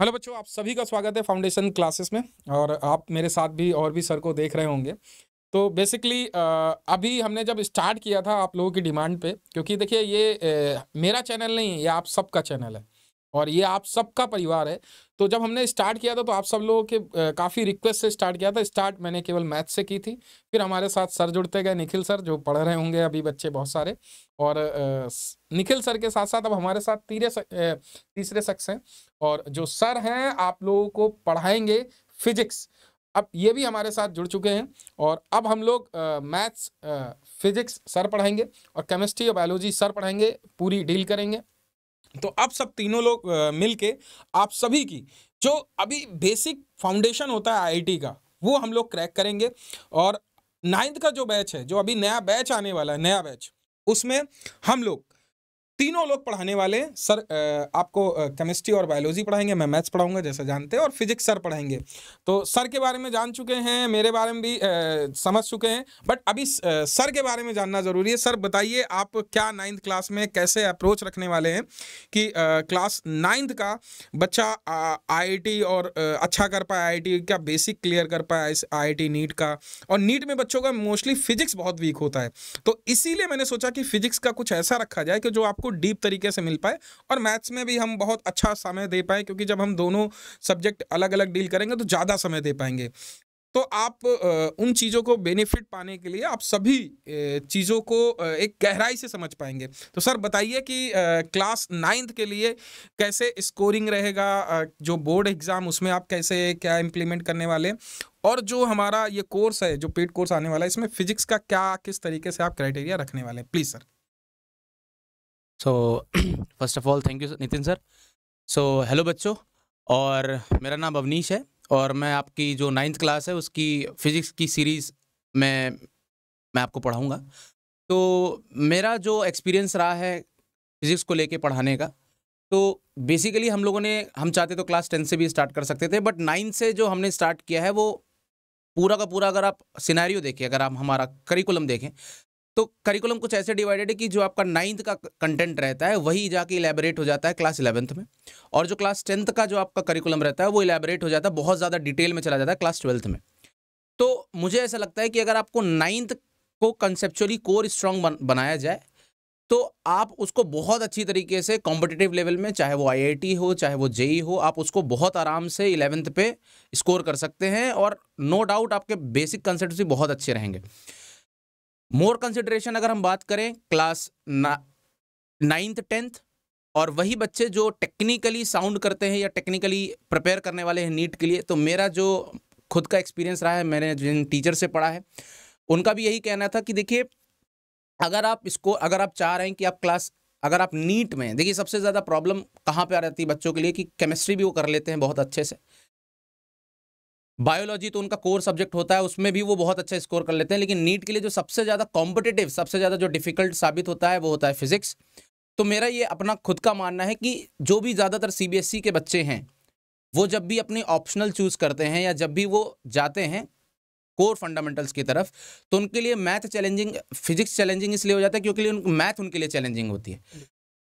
Hello बच्चों आप सभी का स्वागत है फाउंडेशन क्लासेस में और आप मेरे साथ भी और भी सर को देख रहे होंगे तो बेसिकली अभी हमने जब स्टार्ट किया था आप लोगों की डिमांड पे क्योंकि देखिए ये मेरा चैनल नहीं है ये आप सबका चैनल है और ये आप सबका परिवार है तो जब हमने स्टार्ट किया था तो आप सब लोगों के काफ़ी रिक्वेस्ट से स्टार्ट किया था स्टार्ट मैंने केवल मैथ से की थी फिर हमारे साथ सर जुड़ते गए निखिल सर जो पढ़ रहे होंगे अभी बच्चे बहुत सारे और निखिल सर के साथ साथ अब हमारे साथ तीरे सक, तीसरे शख्स हैं और जो सर हैं आप लोगों को पढ़ाएंगे फिजिक्स अब ये भी हमारे साथ जुड़ चुके हैं और अब हम लोग मैथ्स फिजिक्स सर पढ़ाएंगे और केमिस्ट्री और बायोलॉजी सर पढ़ाएंगे पूरी डील करेंगे तो अब सब तीनों लोग मिल आप सभी की जो अभी बेसिक फाउंडेशन होता है आईआईटी का वो हम लोग क्रैक करेंगे और नाइन्थ का जो बैच है जो अभी नया बैच आने वाला है नया बैच उसमें हम लोग तीनों लोग पढ़ाने वाले सर आपको केमिस्ट्री और बायोलॉजी पढ़ाएंगे मैं मैथ्स पढ़ाऊंगा जैसा जानते हैं और फिजिक्स सर पढ़ाएंगे तो सर के बारे में जान चुके हैं मेरे बारे में भी आ, समझ चुके हैं बट अभी सर के बारे में जानना ज़रूरी है सर बताइए आप क्या नाइन्थ क्लास में कैसे अप्रोच रखने वाले हैं कि आ, क्लास नाइन्थ का बच्चा आई और आ, अच्छा कर पाए आई क्या बेसिक क्लियर कर पाए आई नीट का और नीट में बच्चों का मोस्टली फिजिक्स बहुत वीक होता है तो इसीलिए मैंने सोचा कि फिजिक्स का कुछ ऐसा रखा जाए कि जो आपको डीप तरीके से मिल पाए और मैथ्स में भी हम बहुत अच्छा समय दे पाए क्योंकि जब हम दोनों सब्जेक्ट अलग अलग डील करेंगे तो ज़्यादा समय दे पाएंगे तो आप उन चीज़ों को बेनिफिट पाने के लिए आप सभी चीज़ों को एक गहराई से समझ पाएंगे तो सर बताइए कि क्लास नाइन्थ के लिए कैसे स्कोरिंग रहेगा जो बोर्ड एग्ज़ाम उसमें आप कैसे क्या इम्प्लीमेंट करने वाले और जो हमारा ये कोर्स है जो पेड कोर्स आने वाला है इसमें फिजिक्स का क्या किस तरीके से आप क्राइटेरिया रखने वाले हैं please sir so first of all thank you Nitin sir so hello बच्चों और मेरा नाम अवनीश है और मैं आपकी जो नाइन्थ क्लास है उसकी फिज़िक्स की सीरीज़ में मैं आपको पढ़ाऊँगा तो मेरा जो एक्सपीरियंस रहा है फिज़िक्स को लेके पढ़ाने का तो बेसिकली हम लोगों ने हम चाहते तो क्लास टेंथ से भी स्टार्ट कर सकते थे बट नाइन्थ से जो हमने स्टार्ट किया है वो पूरा का पूरा अगर आप सिनेरियो देखें अगर आप हमारा करिकुलम देखें तो करिकुलम कुछ ऐसे डिवाइडेड है कि जो आपका नाइन्थ का कंटेंट रहता है वही जाके इलेबरेट हो जाता है क्लास इलेवंथ में और जो क्लास टेंथ का जो आपका करिकुलम रहता है वो इलेबरेट हो जाता है बहुत ज़्यादा डिटेल में चला जाता है क्लास ट्वेल्थ में तो मुझे ऐसा लगता है कि अगर आपको नाइन्थ को कंसेप्चुअली कोर स्ट्रांग बन, बनाया जाए तो आप उसको बहुत अच्छी तरीके से कॉम्पिटिटिव लेवल में चाहे वो आई हो चाहे वो जेई e हो आप उसको बहुत आराम से इलेवेंथ पे स्कोर कर सकते हैं और नो no डाउट आपके बेसिक कंसेप्ट भी बहुत अच्छे रहेंगे मोर कंसिडरेशन अगर हम बात करें क्लास नाइन्थ टेंथ और वही बच्चे जो टेक्निकली साउंड करते हैं या टेक्निकली प्रिपेयर करने वाले हैं नीट के लिए तो मेरा जो खुद का एक्सपीरियंस रहा है मैंने जिन टीचर से पढ़ा है उनका भी यही कहना था कि देखिए अगर आप इसको अगर आप चाह रहे हैं कि आप क्लास अगर आप नीट में देखिए सबसे ज़्यादा प्रॉब्लम कहाँ पे आ जाती है बच्चों के लिए कि केमिस्ट्री भी वो कर लेते हैं बहुत अच्छे से बायोलॉजी तो उनका कोर सब्जेक्ट होता है उसमें भी वो बहुत अच्छा स्कोर कर लेते हैं लेकिन नीट के लिए जो सबसे ज़्यादा कॉम्पिटेटिव सबसे ज़्यादा जो डिफिकल्ट साबित होता है वो होता है फिजिक्स तो मेरा ये अपना खुद का मानना है कि जो भी ज़्यादातर सी e के बच्चे हैं वो जब भी अपने ऑप्शनल चूज़ करते हैं या जब भी वो जाते हैं कोर फंडामेंटल्स की तरफ तो उनके लिए मैथ चैलेंजिंग फिजिक्स चैलेंजिंग इसलिए हो जाता है क्योंकि मैथ उनके लिए चैलेंजिंग होती है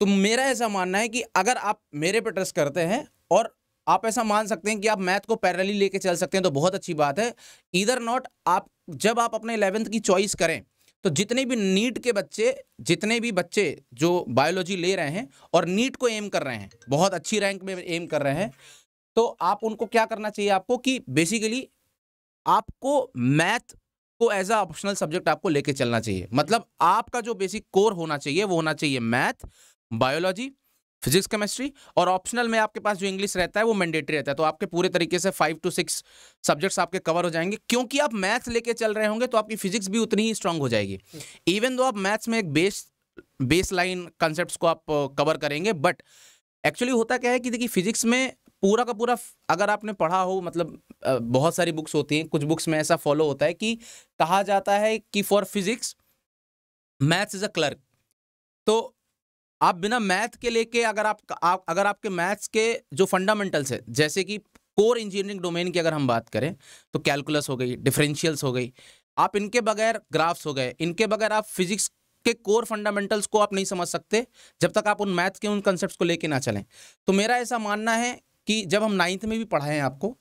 तो मेरा ऐसा मानना है कि अगर आप मेरे पे ट्रस्ट करते हैं और आप ऐसा मान सकते हैं कि आप मैथ को पैरेलली लेके चल सकते हैं तो बहुत अच्छी बात है इधर नॉट आप जब आप अपने इलेवेंथ की चॉइस करें तो जितने भी नीट के बच्चे जितने भी बच्चे जो बायोलॉजी ले रहे हैं और नीट को एम कर रहे हैं बहुत अच्छी रैंक में एम कर रहे हैं तो आप उनको क्या करना चाहिए आपको कि बेसिकली आपको मैथ को एज अ ऑप्शनल सब्जेक्ट आपको लेके चलना चाहिए मतलब आपका जो बेसिक कोर होना चाहिए वो होना चाहिए मैथ बायोलॉजी फिजिक्स केमिस्ट्री और ऑप्शनल में आपके पास जो इंग्लिश रहता है वो मैंडेटरी रहता है तो आपके पूरे तरीके से फाइव टू सिक्स सब्जेक्ट्स आपके कवर हो जाएंगे क्योंकि आप मैथ्स लेके चल रहे होंगे तो आपकी फिजिक्स भी उतनी ही स्ट्रांग हो जाएगी इवन दो आप मैथ्स में एक बेस बेस लाइन कंसेप्ट को आप कवर करेंगे बट एक्चुअली होता क्या है कि देखिए फिजिक्स में पूरा का पूरा अगर आपने पढ़ा हो मतलब बहुत सारी बुक्स होती हैं कुछ बुक्स में ऐसा फॉलो होता है कि कहा जाता है कि for physics maths is a clerk तो आप बिना मैथ के लेके अगर आप, आप अगर आपके मैथ्स के जो फंडामेंटल्स है जैसे कि कोर इंजीनियरिंग डोमेन की अगर हम बात करें तो कैलकुलस हो गई डिफरेंशियल्स हो गई आप इनके बगैर ग्राफ्स हो गए इनके बगैर आप फिजिक्स के कोर फंडामेंटल्स को आप नहीं समझ सकते जब तक आप उन मैथ के उन कंसेप्ट को लेके ना चलें तो मेरा ऐसा मानना है कि जब हम नाइन्थ में भी पढ़ाएं आपको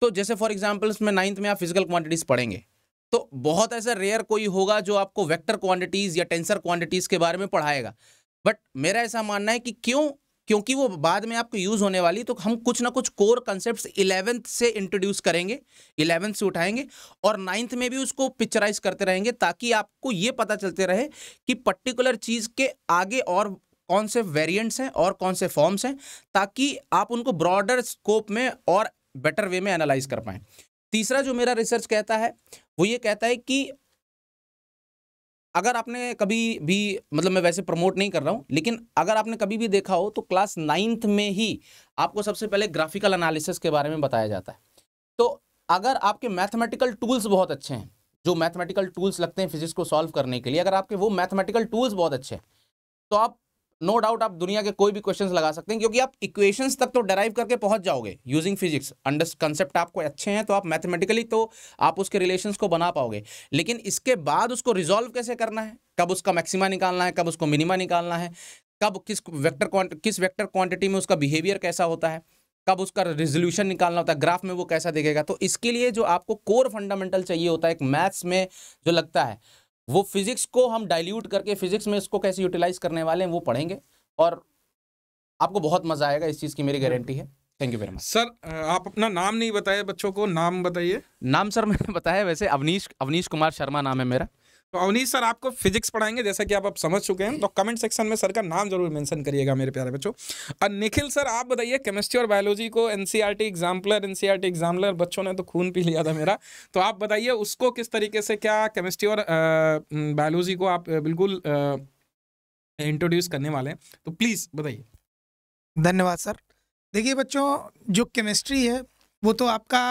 तो जैसे फॉर एग्जाम्पल उसमें नाइन्थ में आप फिजिकल क्वांटिटीज़ पढ़ेंगे तो बहुत ऐसा रेयर कोई होगा जो आपको वेक्टर क्वांटिटीज़ या टेंसर क्वांटिटीज़ के बारे में पढ़ाएगा बट मेरा ऐसा मानना है कि क्यों क्योंकि वो बाद में आपको यूज़ होने वाली तो हम कुछ ना कुछ कोर कॉन्सेप्ट्स इलेवेंथ से इंट्रोड्यूस करेंगे इलेवेंथ से उठाएंगे और नाइन्थ में भी उसको पिक्चराइज करते रहेंगे ताकि आपको ये पता चलते रहे कि पर्टिकुलर चीज़ के आगे और कौन से वेरिएंट्स हैं और कौन से फॉर्म्स हैं ताकि आप उनको ब्रॉडर स्कोप में और बेटर वे में एनालाइज कर पाएँ तीसरा जो मेरा रिसर्च कहता है वो ये कहता है कि अगर आपने कभी भी मतलब मैं वैसे प्रमोट नहीं कर रहा हूँ लेकिन अगर आपने कभी भी देखा हो तो क्लास नाइन्थ में ही आपको सबसे पहले ग्राफिकल एनालिसिस के बारे में बताया जाता है तो अगर आपके मैथमेटिकल टूल्स बहुत अच्छे हैं जो मैथमेटिकल टूल्स लगते हैं फिजिक्स को सॉल्व करने के लिए अगर आपके वो मैथमेटिकल टूल्स बहुत अच्छे हैं तो आप नो डाउट आप दुनिया के कोई भी क्वेश्चन लगा सकते हैं क्योंकि आप इक्वेशन तक तो डराइव करके पहुंच जाओगे यूजिंग फिजिक्स अंडर कंसेप्ट आपको अच्छे हैं तो आप मैथमेटिकली तो आप उसके रिलेशन को बना पाओगे लेकिन इसके बाद उसको रिजोल्व कैसे करना है कब उसका मैक्सिमा निकालना है कब उसको मिनिमा निकालना है कब किस वेक्टर किस वेक्टर क्वांटिटी में उसका बिहेवियर कैसा होता है कब उसका रिजोल्यूशन निकालना होता है ग्राफ में वो कैसा दिखेगा तो इसके लिए जो आपको कोर फंडामेंटल चाहिए होता है एक मैथ्स में जो लगता है वो फिजिक्स को हम डाइल्यूट करके फिजिक्स में इसको कैसे यूटिलाइज करने वाले हैं वो पढ़ेंगे और आपको बहुत मजा आएगा इस चीज़ की मेरी गारंटी है thank you very much sir आप अपना नाम नहीं बताया बच्चों को नाम बताइए नाम सर मैंने बताया वैसे अवनीश अवनीश कुमार शर्मा नाम है मेरा तो अवनीत सर आपको फिजिक्स पढ़ाएंगे जैसा कि आप अब समझ चुके हैं तो कमेंट सेक्शन में सर का नाम जरूर मेंशन करिएगा मेरे प्यारे बच्चों और निखिल सर आप बताइए केमिस्ट्री और बायोलॉजी को एनसीईआरटी एग्जाम्पलर एनसीईआरटी एग्जाम्पलर बच्चों ने तो खून पी लिया था मेरा तो आप बताइए उसको किस तरीके से क्या केमिस्ट्री और बायोलॉजी को आप बिल्कुल इंट्रोड्यूस करने वाले हैं तो प्लीज़ बताइए धन्यवाद सर देखिए बच्चों जो केमिस्ट्री है वो तो आपका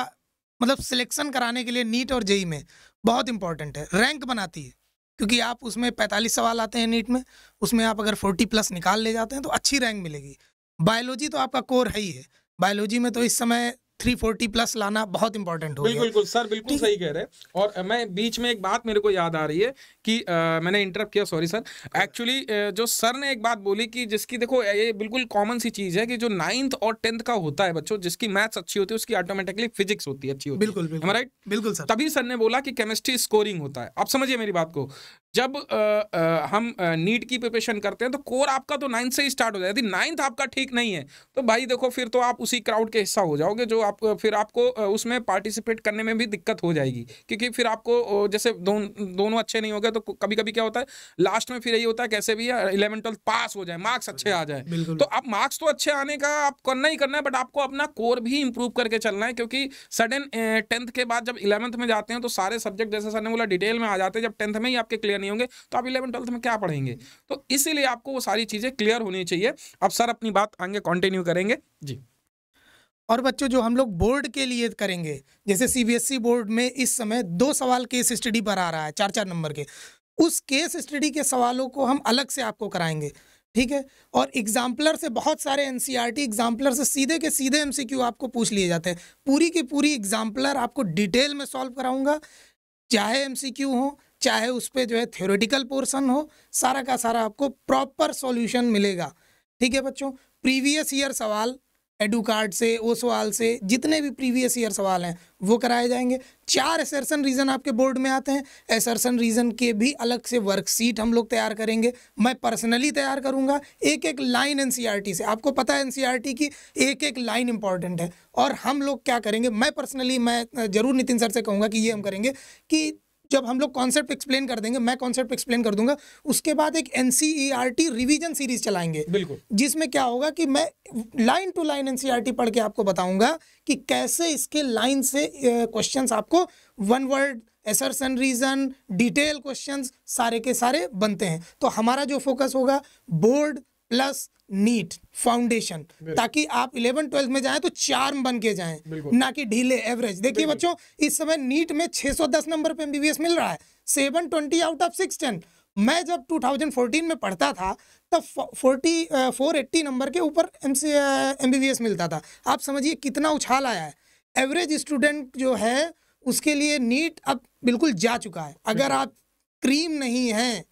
मतलब सिलेक्शन कराने के लिए नीट और जेई में बहुत इंपॉर्टेंट है रैंक बनाती है क्योंकि आप उसमें पैंतालीस सवाल आते हैं नीट में उसमें आप अगर फोर्टी प्लस निकाल ले जाते हैं तो अच्छी रैंक मिलेगी बायोलॉजी तो आपका कोर है ही है बायोलॉजी में तो इस समय थ्री फोर्टी प्लस लाना बहुत इंपॉर्टेंट हो बिल्कुल बिल्कुल सर बिल्कुल सही कह रहे हैं और मैं बीच में एक बात मेरे को याद आ रही है कि आ, मैंने इंटरप्ट किया सॉरी सर एक्चुअली जो सर ने एक बात बोली कि जिसकी देखो ये बिल्कुल कॉमन सी चीज़ है कि जो नाइन्थ और टेंथ का होता है बच्चों जिसकी मैथ्स अच्छी होती है उसकी ऑटोमेटिकली फिजिक्स होती है अच्छी होती है बिल्कुल राइट बिल्कुल सर तभी सर ने बोला कि केमिस्ट्री स्कोरिंग होता है आप समझिए मेरी बात को जब आ, आ, हम नीट की प्रिपरेशन करते हैं तो कोर आपका तो नाइन्थ से ही स्टार्ट हो जाए यदि नाइन्थ आपका ठीक नहीं है तो भाई देखो फिर तो आप उसी क्राउड के हिस्सा हो जाओगे जो आप फिर आपको उसमें पार्टिसिपेट करने में भी दिक्कत हो जाएगी क्योंकि फिर आपको जैसे दोन, दोनों अच्छे नहीं हो गए तो कभी कभी क्या होता है लास्ट में फिर यही होता है कैसे भी इलेवन ट्वेल्थ पास हो जाए मार्क्स अच्छे आ जाए तो आप मार्क्स तो अच्छे आने का आप करना ही करना है बट आपको अपना कोर भी इंप्रूव करके चलना है क्योंकि सडन टेंथ के बाद जब इलेवंथ में जाते हैं तो सारे सब्जेक्ट जैसे सर ने बोला डिटेल में आ जाते हैं जब टेंथ में ही आपके क्लियर क्लियर नहीं होंगे तो आप इलेवन ट्वेल्थ में क्या पढ़ेंगे तो इसीलिए आपको वो सारी चीज़ें क्लियर होनी चाहिए अब सर अपनी बात आगे कंटिन्यू करेंगे जी और बच्चों जो हम लोग बोर्ड के लिए करेंगे जैसे सीबीएसई बोर्ड e में इस समय दो सवाल केस स्टडी पर आ रहा है चार चार नंबर के उस केस स्टडी के सवालों को हम अलग से आपको कराएंगे ठीक है और एग्जाम्पलर से बहुत सारे एन सी एग्जाम्पलर से सीधे के सीधे एम आपको पूछ लिए जाते हैं पूरी की पूरी एग्जाम्पलर आपको डिटेल में सॉल्व कराऊंगा चाहे एम सी क्यू हो चाहे उस पर जो है थ्योरेटिकल पोर्सन हो सारा का सारा आपको प्रॉपर सॉल्यूशन मिलेगा ठीक है बच्चों प्रीवियस ईयर सवाल एडूकार्ड से सवाल से जितने भी प्रीवियस ईयर सवाल हैं वो कराए जाएंगे चार एसर्सन रीज़न आपके बोर्ड में आते हैं एसर्सन रीज़न के भी अलग से वर्कशीट हम लोग तैयार करेंगे मैं पर्सनली तैयार करूंगा एक एक लाइन एन e से आपको पता है एन e की एक एक लाइन इंपॉर्टेंट है और हम लोग क्या करेंगे मैं पर्सनली मैं ज़रूर नितिन सर से कहूँगा कि ये हम करेंगे कि जब हम लोग कॉन्सेप्ट एक्सप्लेन कर देंगे मैं कॉन्सेप्ट एक्सप्लेन कर दूंगा उसके बाद एक एनसीईआरटी रिवीजन सीरीज चलाएंगे बिल्कुल जिसमें क्या होगा कि मैं लाइन टू लाइन एनसीईआरटी पढ़ के आपको बताऊंगा कि कैसे इसके लाइन से क्वेश्चन आपको one word assertion reason detail question सारे के सारे बनते हैं तो हमारा जो फोकस होगा बोर्ड प्लस नीट फाउंडेशन ताकि आप इलेवन ट्वेल्थ में जाएं तो चार बन के जाए ना कि ढीले एवरेज देखिए बच्चों इस समय नीट में 610 नंबर पे एमबीबीएस मिल रहा है ट्वेंटी आउट ऑफ टेन मैं जब 2014 में पढ़ता था तब फोर्टी फोर एट्टी नंबर के ऊपर एम एमबीबीएस मिलता था आप समझिए कितना उछाल आया है एवरेज स्टूडेंट जो है उसके लिए नीट अब बिल्कुल जा चुका है अगर आप क्रीम नहीं हैं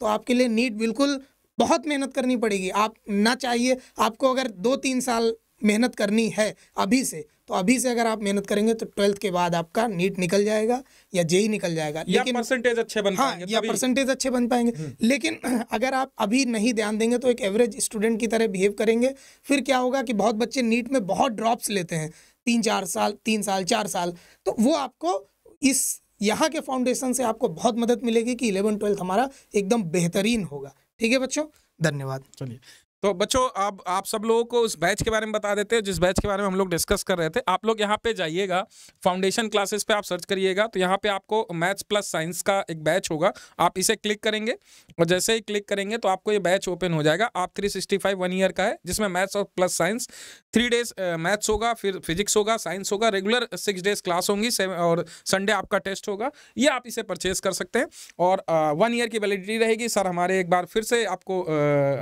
तो आपके लिए नीट बिल्कुल बहुत मेहनत करनी पड़ेगी आप ना चाहिए आपको अगर दो तीन साल मेहनत करनी है अभी से तो अभी से अगर आप मेहनत करेंगे तो ट्वेल्थ के बाद आपका नीट निकल जाएगा या जेई निकल जाएगा या लेकिन परसेंटेज अच्छे बन हाँ या परसेंटेज अच्छे बन पाएंगे हम्म। लेकिन अगर आप अभी नहीं ध्यान देंगे तो एक एवरेज स्टूडेंट की तरह बिहेव करेंगे फिर क्या होगा कि बहुत बच्चे नीट में बहुत ड्रॉप्स लेते हैं तीन चार साल तीन साल चार साल तो वो आपको इस यहाँ के फाउंडेशन से आपको बहुत मदद मिलेगी कि इलेवन ट्वेल्थ हमारा एकदम बेहतरीन होगा ठीक है बच्चों धन्यवाद चलिए तो बच्चों आप आप सब लोगों को उस बैच के बारे में बता देते हैं जिस बैच के बारे में हम लोग डिस्कस कर रहे थे आप लोग यहाँ पे जाइएगा फाउंडेशन क्लासेस पे आप सर्च करिएगा तो यहाँ पे आपको मैथ्स प्लस साइंस का एक बैच होगा आप इसे क्लिक करेंगे और जैसे ही क्लिक करेंगे तो आपको ये बैच ओपन हो जाएगा आप three sixty five one year का है जिसमें मैथ्स और plus science three days maths होगा फिर फिजिक्स होगा साइंस होगा रेगुलर सिक्स डेज क्लास होंगी और संडे आपका टेस्ट होगा ये आप इसे परचेज कर सकते हैं और वन ईयर की वैलिडिटी रहेगी सर हमारे एक बार फिर से आपको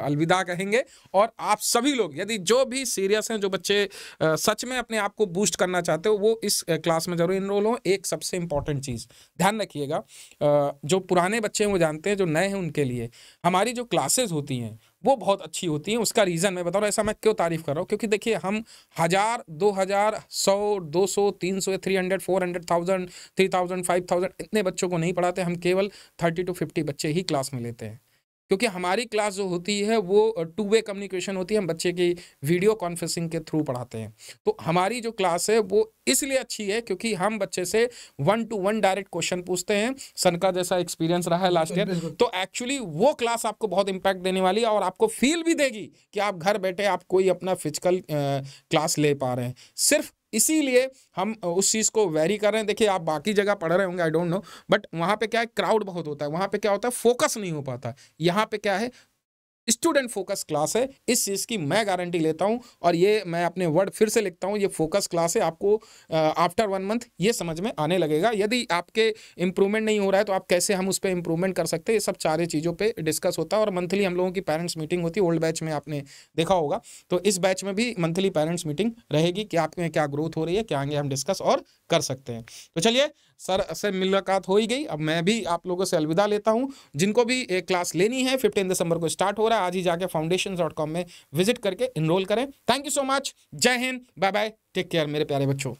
अलविदा कहेंगे और आप सभी लोग यदि जो भी सीरियस हैं जो बच्चे सच में अपने आप को बूस्ट करना चाहते हो वो इस क्लास में जरूर इनरोल हो एक सबसे इंपॉर्टेंट चीज़ ध्यान रखिएगा जो पुराने बच्चे हैं वो जानते हैं जो नए हैं उनके लिए हमारी जो क्लासेज होती हैं वो बहुत अच्छी होती हैं उसका रीज़न मैं बता रहा हूँ ऐसा मैं क्यों तारीफ़ कर रहा हूँ क्योंकि देखिए हम हज़ार दो हज़ार सौ दो सौ तीन सौ three hundred four hundred thousand three thousand five thousand इतने बच्चों को नहीं पढ़ाते हम केवल थर्टी टू फिफ्टी बच्चे ही क्लास में लेते हैं क्योंकि हमारी क्लास जो होती है वो टू वे कम्युनिकेशन होती है हम बच्चे की वीडियो कॉन्फ्रेंसिंग के थ्रू पढ़ाते हैं तो हमारी जो क्लास है वो इसलिए अच्छी है क्योंकि हम बच्चे से one to one direct question पूछते हैं सन का जैसा एक्सपीरियंस रहा है लास्ट ईयर तो एक्चुअली वो क्लास आपको बहुत इंपैक्ट देने वाली है और आपको फील भी देगी कि आप घर बैठे आप कोई अपना फिजिकल क्लास ले पा रहे हैं सिर्फ इसीलिए हम उस चीज़ को वेरी कर रहे हैं देखिए आप बाकी जगह पढ़ रहे होंगे आई डोंट नो बट वहाँ पे क्या है क्राउड बहुत होता है वहाँ पे क्या होता है फोकस नहीं हो पाता यहाँ पे क्या है स्टूडेंट फोकस क्लास है इस चीज़ की मैं गारंटी लेता हूं और ये मैं अपने वर्ड फिर से लिखता हूं ये फोकस क्लास है आपको आफ्टर वन मंथ ये समझ में आने लगेगा यदि आपके इंप्रूवमेंट नहीं हो रहा है तो आप कैसे हम उस पर इंप्रूवमेंट कर सकते हैं ये सब सारे चीज़ों पर डिस्कस होता है और मंथली हम लोगों की पेरेंट्स मीटिंग होती है ओल्ड बैच में आपने देखा होगा तो इस बैच में भी मंथली पेरेंट्स मीटिंग रहेगी कि आपके क्या ग्रोथ हो रही है क्या आगे हम डिस्कस और कर सकते हैं तो चलिए सर से मुलाकात हो ही गई अब मैं भी आप लोगों से अलविदा लेता हूँ जिनको भी एक क्लास लेनी है फिफ्टीन दिसंबर को स्टार्ट हो रहा है आज ही जाके फाउंडेशन डॉट कॉम में विजिट करके इनरोल करें थैंक यू सो मच जय हिंद बाय बाय टेक केयर मेरे प्यारे बच्चों